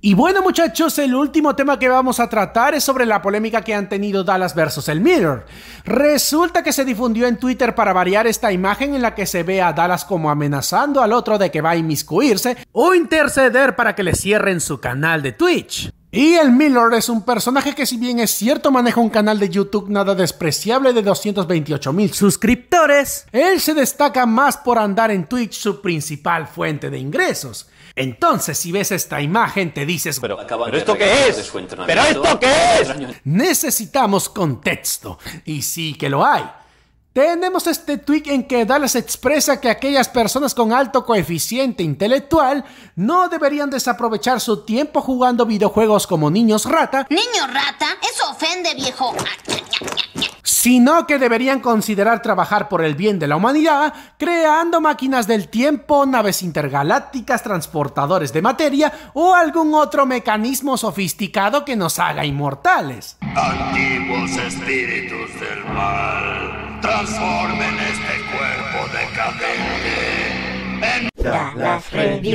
Y bueno muchachos, el último tema que vamos a tratar es sobre la polémica que han tenido Dallas versus el Mirror. Resulta que se difundió en Twitter para variar esta imagen en la que se ve a Dallas como amenazando al otro de que va a inmiscuirse o interceder para que le cierren su canal de Twitch. Y el Miller es un personaje que si bien es cierto maneja un canal de YouTube nada despreciable de 228 mil suscriptores, él se destaca más por andar en Twitch su principal fuente de ingresos. Entonces, si ves esta imagen, te dices, pero, ¿pero esto qué es? ¿Pero esto qué es? Necesitamos contexto. Y sí que lo hay. Tenemos este tweet en que Dallas expresa que aquellas personas con alto coeficiente intelectual no deberían desaprovechar su tiempo jugando videojuegos como niños rata. Niño rata, eso ofende viejo. Sino que deberían considerar trabajar por el bien de la humanidad, creando máquinas del tiempo, naves intergalácticas, transportadores de materia o algún otro mecanismo sofisticado que nos haga inmortales. Antiguos espíritus del mal. Transformen este cuerpo inmortal.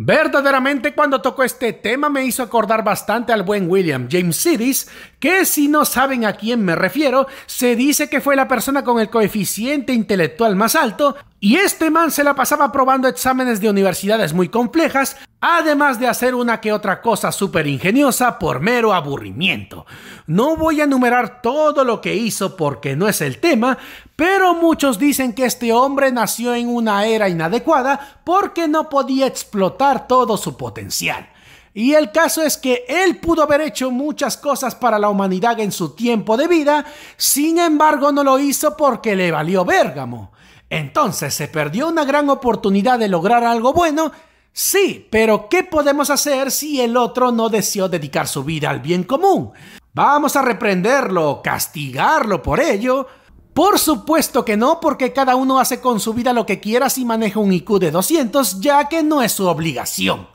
Verdaderamente cuando tocó este tema me hizo acordar bastante al buen William James Sidis, que si no saben a quién me refiero, se dice que fue la persona con el coeficiente intelectual más alto, y este man se la pasaba probando exámenes de universidades muy complejas Además de hacer una que otra cosa súper ingeniosa por mero aburrimiento. No voy a enumerar todo lo que hizo porque no es el tema, pero muchos dicen que este hombre nació en una era inadecuada porque no podía explotar todo su potencial. Y el caso es que él pudo haber hecho muchas cosas para la humanidad en su tiempo de vida, sin embargo no lo hizo porque le valió Bérgamo. Entonces se perdió una gran oportunidad de lograr algo bueno Sí, pero ¿qué podemos hacer si el otro no deseó dedicar su vida al bien común? ¿Vamos a reprenderlo, castigarlo por ello? Por supuesto que no, porque cada uno hace con su vida lo que quiera si maneja un IQ de 200, ya que no es su obligación.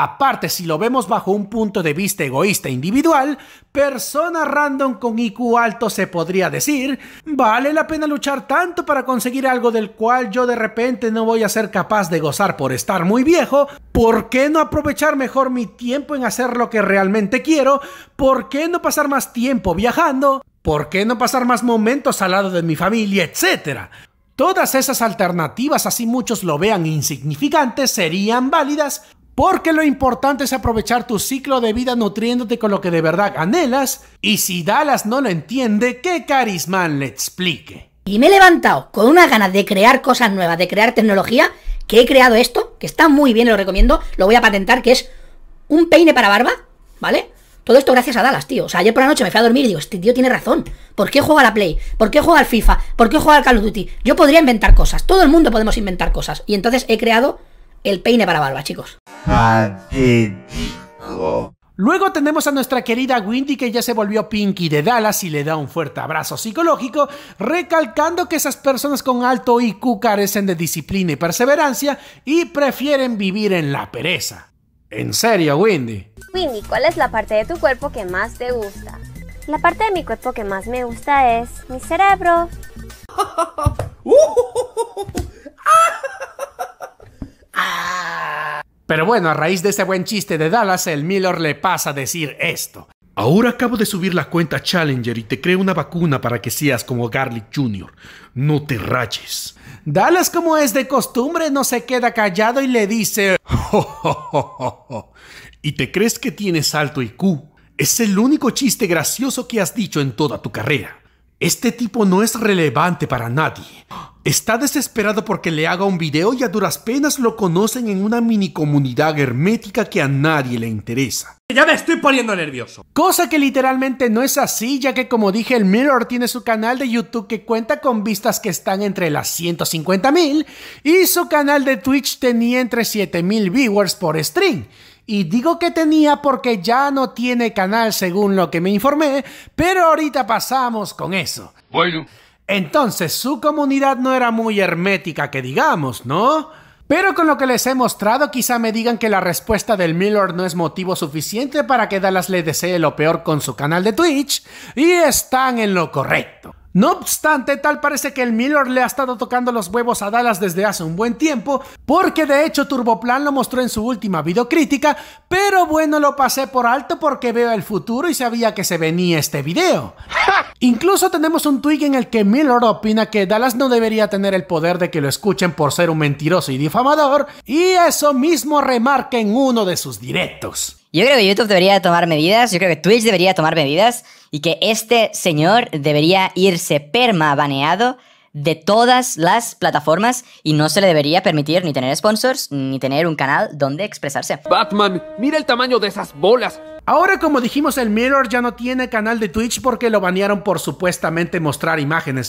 Aparte, si lo vemos bajo un punto de vista egoísta individual, persona random con IQ alto se podría decir, vale la pena luchar tanto para conseguir algo del cual yo de repente no voy a ser capaz de gozar por estar muy viejo, ¿por qué no aprovechar mejor mi tiempo en hacer lo que realmente quiero? ¿Por qué no pasar más tiempo viajando? ¿Por qué no pasar más momentos al lado de mi familia, etcétera? Todas esas alternativas, así muchos lo vean insignificantes, serían válidas porque lo importante es aprovechar tu ciclo de vida nutriéndote con lo que de verdad anhelas. Y si Dallas no lo entiende, que carismán le explique. Y me he levantado con unas ganas de crear cosas nuevas, de crear tecnología, que he creado esto, que está muy bien, lo recomiendo, lo voy a patentar, que es un peine para barba, ¿vale? Todo esto gracias a Dallas, tío. O sea, ayer por la noche me fui a dormir y digo, este tío tiene razón. ¿Por qué juega a la Play? ¿Por qué juega al FIFA? ¿Por qué juega al Call of Duty? Yo podría inventar cosas. Todo el mundo podemos inventar cosas. Y entonces he creado el peine para barba, chicos. Luego tenemos a nuestra querida Windy que ya se volvió Pinky de Dallas y le da un fuerte abrazo psicológico, recalcando que esas personas con alto IQ carecen de disciplina y perseverancia y prefieren vivir en la pereza. En serio, Windy. Windy, ¿cuál es la parte de tu cuerpo que más te gusta? La parte de mi cuerpo que más me gusta es mi cerebro. ¡Uh! Pero bueno, a raíz de ese buen chiste de Dallas, el Miller le pasa a decir esto. Ahora acabo de subir la cuenta Challenger y te creo una vacuna para que seas como Garlic Jr. No te rayes. Dallas, como es de costumbre, no se queda callado y le dice... ¿Y te crees que tienes alto IQ? Es el único chiste gracioso que has dicho en toda tu carrera. Este tipo no es relevante para nadie. Está desesperado porque le haga un video y a duras penas lo conocen en una mini comunidad hermética que a nadie le interesa. Ya me estoy poniendo nervioso. Cosa que literalmente no es así, ya que como dije, el Mirror tiene su canal de YouTube que cuenta con vistas que están entre las 150.000 y su canal de Twitch tenía entre mil viewers por stream. Y digo que tenía porque ya no tiene canal según lo que me informé, pero ahorita pasamos con eso. Bueno. Entonces su comunidad no era muy hermética que digamos, ¿no? Pero con lo que les he mostrado quizá me digan que la respuesta del Miller no es motivo suficiente para que Dallas le desee lo peor con su canal de Twitch y están en lo correcto. No obstante, tal parece que el Miller le ha estado tocando los huevos a Dallas desde hace un buen tiempo, porque de hecho Turboplan lo mostró en su última videocrítica, pero bueno, lo pasé por alto porque veo el futuro y sabía que se venía este video. Incluso tenemos un tweet en el que Miller opina que Dallas no debería tener el poder de que lo escuchen por ser un mentiroso y difamador, y eso mismo remarca en uno de sus directos. Yo creo que YouTube debería tomar medidas, yo creo que Twitch debería tomar medidas y que este señor debería irse perma baneado de todas las plataformas y no se le debería permitir ni tener sponsors ni tener un canal donde expresarse. Batman, mira el tamaño de esas bolas. Ahora como dijimos el Mirror ya no tiene canal de Twitch porque lo banearon por supuestamente mostrar imágenes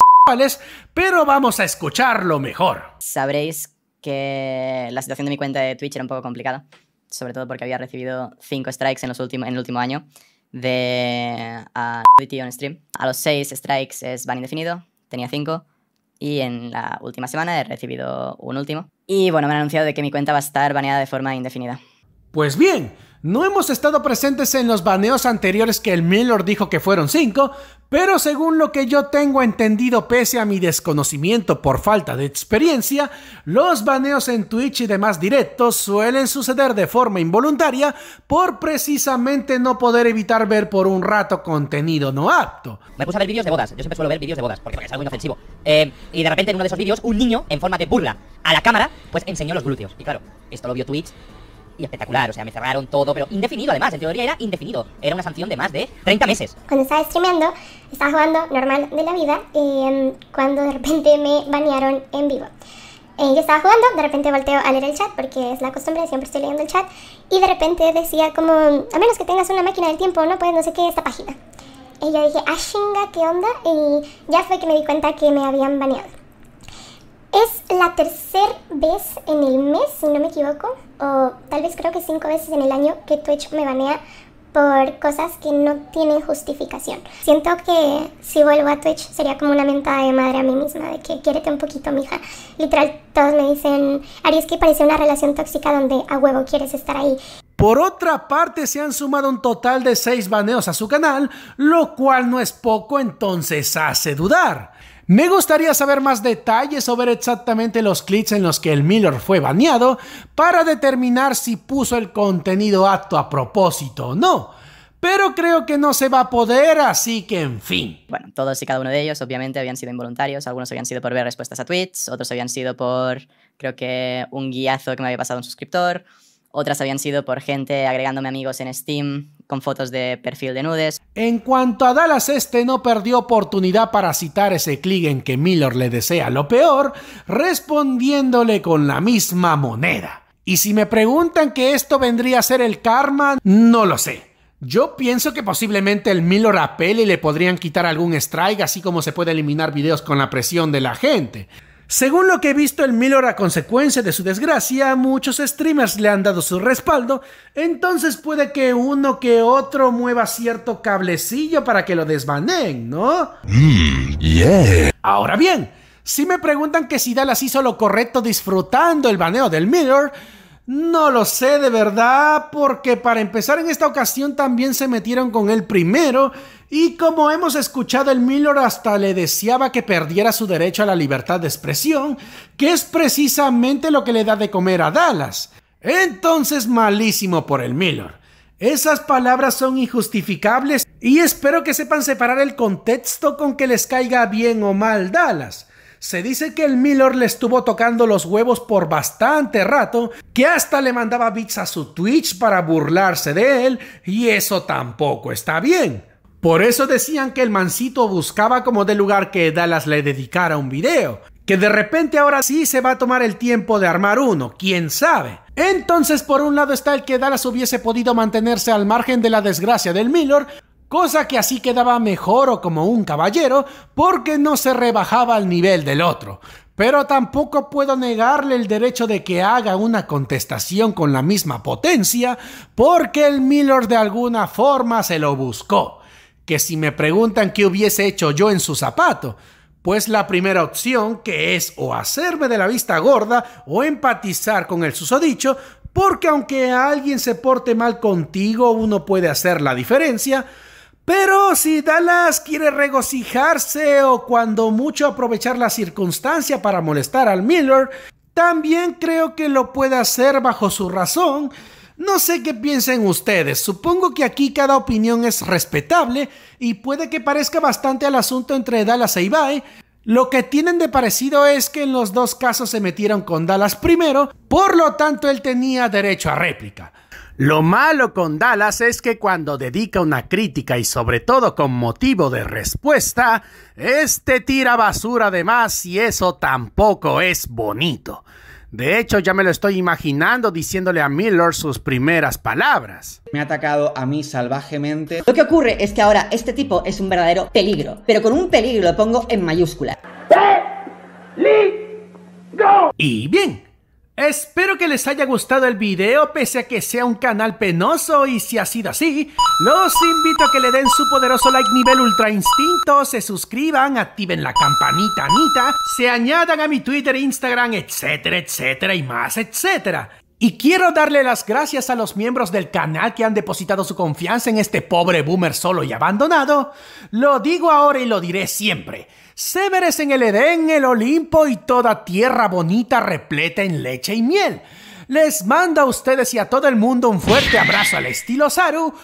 pero vamos a escucharlo mejor. Sabréis que la situación de mi cuenta de Twitch era un poco complicada sobre todo porque había recibido 5 strikes en, los en el último año de a on stream. A los 6 strikes es ban indefinido, tenía 5 y en la última semana he recibido un último. Y bueno, me han anunciado de que mi cuenta va a estar baneada de forma indefinida. Pues bien, no hemos estado presentes en los baneos anteriores que el Miller dijo que fueron 5, pero según lo que yo tengo entendido pese a mi desconocimiento por falta de experiencia, los baneos en Twitch y demás directos suelen suceder de forma involuntaria por precisamente no poder evitar ver por un rato contenido no apto. Me puse a ver vídeos de bodas, yo siempre suelo ver vídeos de bodas porque, es algo inofensivo. Eh, y de repente en uno de esos vídeos un niño en forma de burla a la cámara pues enseñó los glúteos. Y claro, esto lo vio Twitch y espectacular. O sea, me cerraron todo, pero indefinido además. En teoría era indefinido. Era una sanción de más de 30 meses. Cuando estaba streameando, estaba jugando normal de la vida eh, cuando de repente me banearon en vivo. Eh, yo estaba jugando, de repente volteo a leer el chat porque es la costumbre, siempre estoy leyendo el chat. Y de repente decía como, a menos que tengas una máquina del tiempo, no puedes no sé qué esta página. Y yo dije, ah, chinga, ¿qué onda? Y ya fue que me di cuenta que me habían baneado. Es la tercera vez en el mes, si no me equivoco, o tal vez creo que cinco veces en el año que Twitch me banea por cosas que no tienen justificación. Siento que si vuelvo a Twitch sería como una mentada de madre a mí misma, de que quiérete un poquito, mija. Literal, todos me dicen, Ari, que parece una relación tóxica donde a huevo quieres estar ahí. Por otra parte, se han sumado un total de seis baneos a su canal, lo cual no es poco, entonces hace dudar. Me gustaría saber más detalles sobre exactamente los clips en los que el Miller fue baneado para determinar si puso el contenido acto a propósito o no. Pero creo que no se va a poder, así que en fin. Bueno, todos y cada uno de ellos obviamente habían sido involuntarios, algunos habían sido por ver respuestas a tweets, otros habían sido por, creo que, un guiazo que me había pasado un suscriptor, otras habían sido por gente agregándome amigos en Steam con fotos de perfil de nudes. En cuanto a Dallas, este no perdió oportunidad para citar ese clic en que Miller le desea lo peor, respondiéndole con la misma moneda. Y si me preguntan que esto vendría a ser el karma, no lo sé. Yo pienso que posiblemente el Miller apele y le podrían quitar algún strike, así como se puede eliminar videos con la presión de la gente. Según lo que he visto, el Miller a consecuencia de su desgracia, muchos streamers le han dado su respaldo, entonces puede que uno que otro mueva cierto cablecillo para que lo desbaneen, ¿no? Mm, yeah. Ahora bien, si me preguntan que si Dallas hizo lo correcto disfrutando el baneo del Miller, no lo sé de verdad, porque para empezar en esta ocasión también se metieron con él primero y como hemos escuchado, el Miller hasta le deseaba que perdiera su derecho a la libertad de expresión, que es precisamente lo que le da de comer a Dallas. Entonces, malísimo por el Miller. Esas palabras son injustificables y espero que sepan separar el contexto con que les caiga bien o mal Dallas. Se dice que el Miller le estuvo tocando los huevos por bastante rato, que hasta le mandaba bits a su Twitch para burlarse de él, y eso tampoco está bien. Por eso decían que el mancito buscaba como de lugar que Dallas le dedicara un video. Que de repente ahora sí se va a tomar el tiempo de armar uno, quién sabe. Entonces por un lado está el que Dallas hubiese podido mantenerse al margen de la desgracia del Miller, cosa que así quedaba mejor o como un caballero, porque no se rebajaba al nivel del otro. Pero tampoco puedo negarle el derecho de que haga una contestación con la misma potencia, porque el Miller de alguna forma se lo buscó que si me preguntan qué hubiese hecho yo en su zapato, pues la primera opción que es o hacerme de la vista gorda o empatizar con el susodicho, porque aunque alguien se porte mal contigo, uno puede hacer la diferencia. Pero si Dallas quiere regocijarse o cuando mucho aprovechar la circunstancia para molestar al Miller, también creo que lo puede hacer bajo su razón no sé qué piensen ustedes, supongo que aquí cada opinión es respetable y puede que parezca bastante al asunto entre Dallas e Ibai. Lo que tienen de parecido es que en los dos casos se metieron con Dallas primero, por lo tanto él tenía derecho a réplica. Lo malo con Dallas es que cuando dedica una crítica y sobre todo con motivo de respuesta, este tira basura de más y eso tampoco es bonito. De hecho, ya me lo estoy imaginando diciéndole a Miller sus primeras palabras. Me ha atacado a mí salvajemente. Lo que ocurre es que ahora este tipo es un verdadero peligro, pero con un peligro lo pongo en mayúscula. ¡Peligro! Y bien, Espero que les haya gustado el video pese a que sea un canal penoso y si ha sido así, los invito a que le den su poderoso like nivel ultra instinto, se suscriban, activen la campanita anita, se añadan a mi Twitter, Instagram, etcétera, etcétera y más, etcétera. Y quiero darle las gracias a los miembros del canal que han depositado su confianza en este pobre boomer solo y abandonado. Lo digo ahora y lo diré siempre. Se en el Edén, el Olimpo y toda tierra bonita repleta en leche y miel. Les mando a ustedes y a todo el mundo un fuerte abrazo al estilo Saru.